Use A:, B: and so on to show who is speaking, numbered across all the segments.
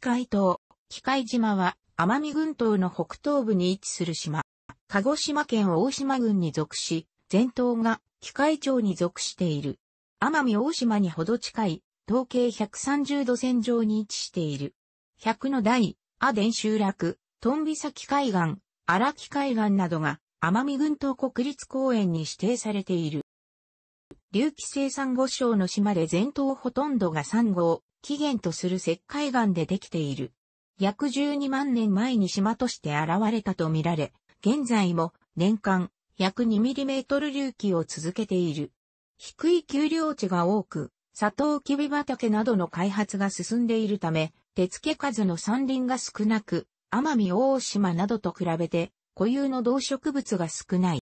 A: 機械島、機械島は奄美群島の北東部に位置する島。鹿児島県大島郡に属し、全島が機械町に属している。奄美大島にほど近い、東経130度線上に位置している。100の台、アデン集落、トンビ岬海岸、荒木海岸などが、奄美群島国立公園に指定されている。隆起生産後礁の島で前頭ほとんどがサンゴを起源とする石灰岩でできている。約12万年前に島として現れたとみられ、現在も年間約 2mm 隆起を続けている。低い丘陵地が多く、サトウキビ畑などの開発が進んでいるため、手付け数の山林が少なく、奄美大島などと比べて固有の動植物が少ない。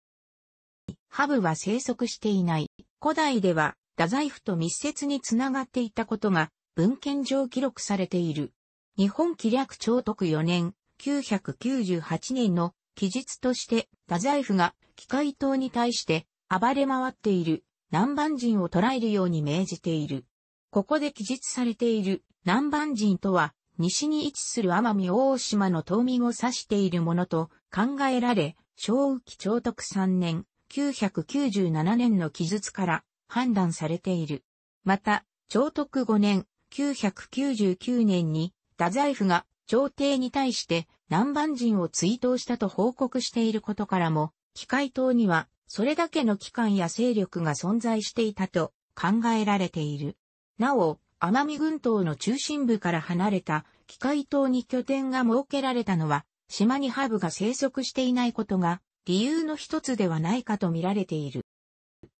A: ハブは生息していない。古代では、太宰府と密接につながっていたことが、文献上記録されている。日本気略長徳4年、998年の記述として、太宰府が、機械島に対して、暴れ回っている、南蛮人を捕らえるように命じている。ここで記述されている、南蛮人とは、西に位置する奄美大島の島民を指しているものと考えられ、正浮長徳3年、997年の記述から判断されている。また、長徳5年、999年に、太宰府が朝廷に対して南蛮人を追悼したと報告していることからも、機械島にはそれだけの機関や勢力が存在していたと考えられている。なお、奄美群島の中心部から離れた機械島に拠点が設けられたのは、島にハブが生息していないことが理由の一つではないかと見られている。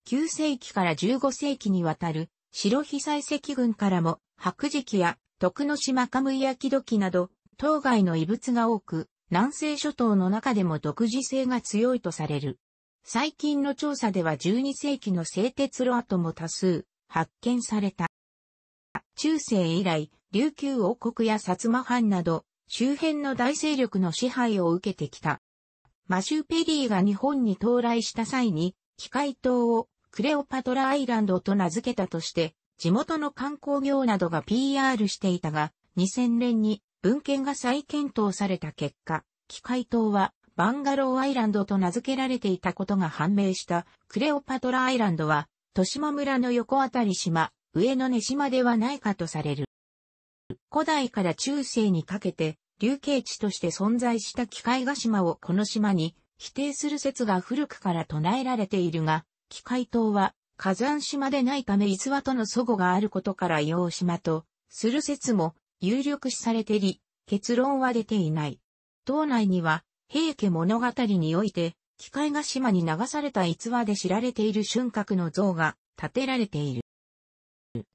A: 9世紀から15世紀にわたる白被災石群からも白磁器や徳之島カムイ焼き土器など当該の遺物が多く南西諸島の中でも独自性が強いとされる。最近の調査では12世紀の製鉄炉跡も多数発見された。中世以来、琉球王国や薩摩藩など周辺の大勢力の支配を受けてきたマシュー・ペリーが日本に到来した際に、機械島をクレオパトラアイランドと名付けたとして、地元の観光業などが PR していたが、2000年に文献が再検討された結果、機械島はバンガローアイランドと名付けられていたことが判明したクレオパトラアイランドは、豊島村の横あたり島、上野根島ではないかとされる。古代から中世にかけて、流刑地として存在した機械ヶ島をこの島に否定する説が古くから唱えられているが、機械島は火山島でないため逸話との祖語があることから洋島とする説も有力視されており、結論は出ていない。島内には平家物語において、機械ヶ島に流された逸話で知られている春閣の像が建てられている。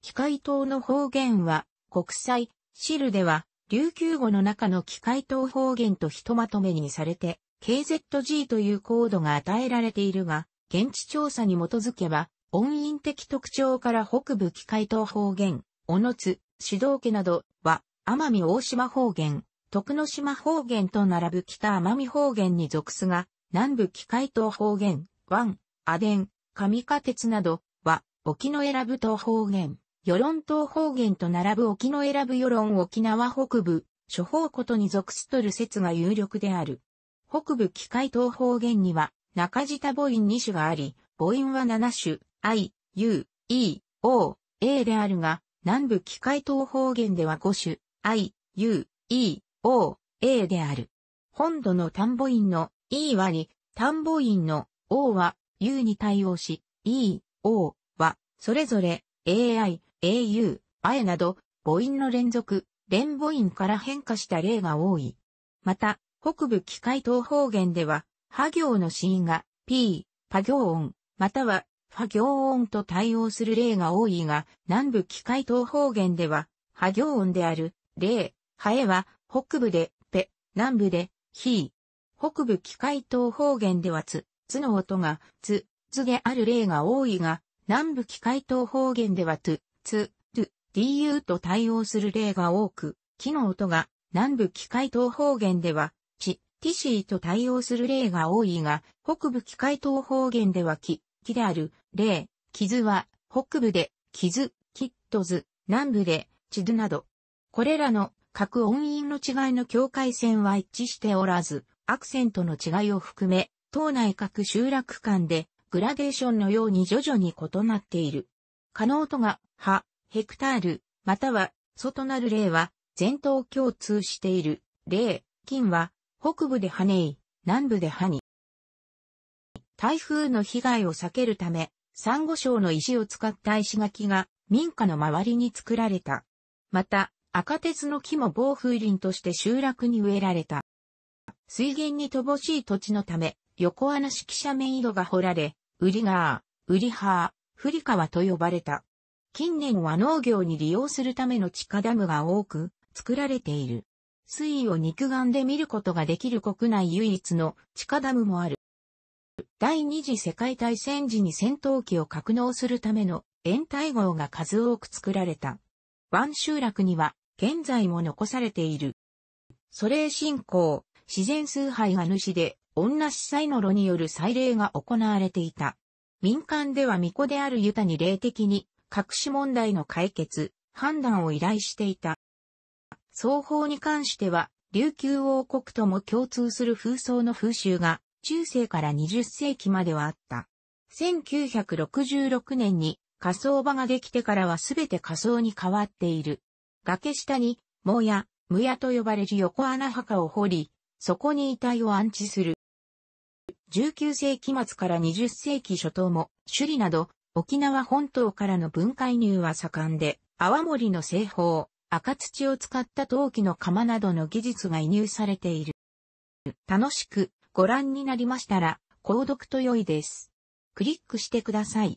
A: 機械島の方言は国際、シルでは琉球語の中の機械等方言とひとまとめにされて、KZG というコードが与えられているが、現地調査に基づけば、音韻的特徴から北部機械等方言、小野津、指導家などは、奄美大島方言、徳之島方言と並ぶ北奄美方言に属すが、南部機械等方言、湾、阿伝、上下鉄などは、沖永良部等方言。与論島方言と並ぶ沖の選ぶ与論沖縄北部、諸方ことに属すとる説が有力である。北部機械島方言には、中舌母音2種があり、母音は7種、i, u, e, o, a であるが、南部機械島方言では5種、i, u, e, o, a である。本土の単母音の e 割り、単母音の o は u に対応し、e, o はそれぞれ ai, au、あえなど、母音の連続、連母音から変化した例が多い。また、北部機械東方言では、波行の子音が、p、パ行音、または、波行音と対応する例が多いが、南部機械東方言では、波行音である、例、ハエは、北部で、ペ、南部で、ヒー。北部機械東方言では、つ、つの音が、つ、つである例が多いが、南部機械東方言では、つ、つ、る、du と対応する例が多く、木の音が南部機械東方言では、ち、ティシーと対応する例が多いが、北部機械東方言では木、木である、例、傷は、北部で、傷、キットズ、南部で、チドなど。これらの各音韻の違いの境界線は一致しておらず、アクセントの違いを含め、島内各集落間でグラデーションのように徐々に異なっている。可能とが、は、ヘクタール、または、外なる例は、全頭共通している。例、金は、北部でハネイ、南部でハに。台風の被害を避けるため、サンゴ礁の石を使った石垣が民家の周りに作られた。また、赤鉄の木も防風林として集落に植えられた。水源に乏しい土地のため、横穴式斜面井戸が掘られ、ウリガー、ウリハフリ川と呼ばれた。近年は農業に利用するための地下ダムが多く作られている。水位を肉眼で見ることができる国内唯一の地下ダムもある。第二次世界大戦時に戦闘機を格納するための延滞号が数多く作られた。湾集落には現在も残されている。祖霊信仰、自然崇拝が主で、女司祭の炉による祭礼が行われていた。民間では巫女であるユタに霊的に、隠し問題の解決、判断を依頼していた。双方に関しては、琉球王国とも共通する風葬の風習が、中世から20世紀まではあった。1966年に火葬場ができてからはすべて火葬に変わっている。崖下に、もや、むやと呼ばれる横穴墓を掘り、そこに遺体を安置する。19世紀末から20世紀初頭も、首里など、沖縄本島からの分解入は盛んで、泡盛の製法、赤土を使った陶器の釜などの技術が移入されている。楽しくご覧になりましたら、購読と良いです。クリックしてください。